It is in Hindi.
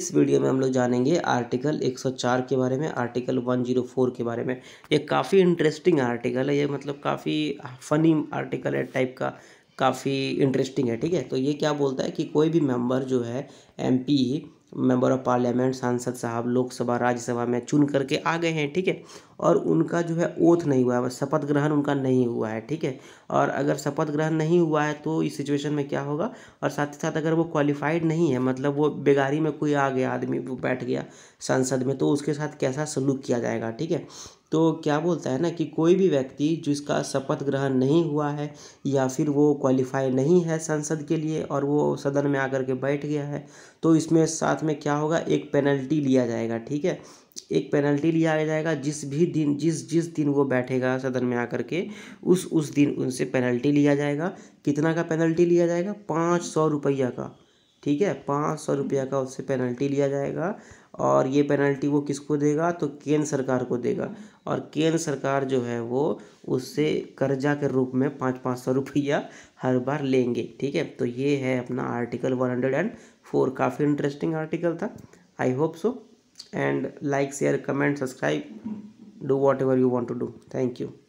इस वीडियो में हम लोग जानेंगे आर्टिकल 104 के बारे में आर्टिकल 104 के बारे में ये काफ़ी इंटरेस्टिंग आर्टिकल है ये मतलब काफ़ी फ़नी आर्टिकल है टाइप का काफ़ी इंटरेस्टिंग है ठीक है तो ये क्या बोलता है कि कोई भी मेंबर जो है एमपी मेंबर ऑफ पार्लियामेंट सांसद साहब लोकसभा राज्यसभा में चुन करके आ गए हैं ठीक है और उनका जो है ओथ नहीं हुआ है शपथ ग्रहण उनका नहीं हुआ है ठीक है और अगर शपथ ग्रहण नहीं हुआ है तो इस सिचुएशन में क्या होगा और साथ ही साथ अगर वो क्वालिफाइड नहीं है मतलब वो बेगारी में कोई आ गया आदमी बैठ गया संसद में तो उसके साथ कैसा सलूक किया जाएगा ठीक है तो क्या बोलता है ना कि कोई भी व्यक्ति जिसका शपथ ग्रहण नहीं हुआ है या फिर वो क्वालिफाई नहीं है संसद के लिए और वो सदन में आकर के बैठ गया है तो इसमें साथ में क्या होगा एक पेनल्टी लिया जाएगा ठीक है एक पेनल्टी लिया जाएगा जिस भी दिन जिस जिस दिन वो बैठेगा सदन में आकर के उस उस दिन उनसे पेनल्टी लिया जाएगा कितना का पेनल्टी लिया जाएगा पाँच सौ रुपया का ठीक है पाँच सौ रुपया का उससे पेनल्टी लिया जाएगा और ये पेनल्टी वो किसको देगा तो केंद्र सरकार को देगा और केंद्र सरकार जो है वो उससे कर्जा के रूप में पाँच पाँच सौ रुपया हर बार लेंगे ठीक है तो ये है अपना article one hundred and four काफ़ी इंटरेस्टिंग आर्टिकल था I hope so and like share comment subscribe do whatever you want to do thank you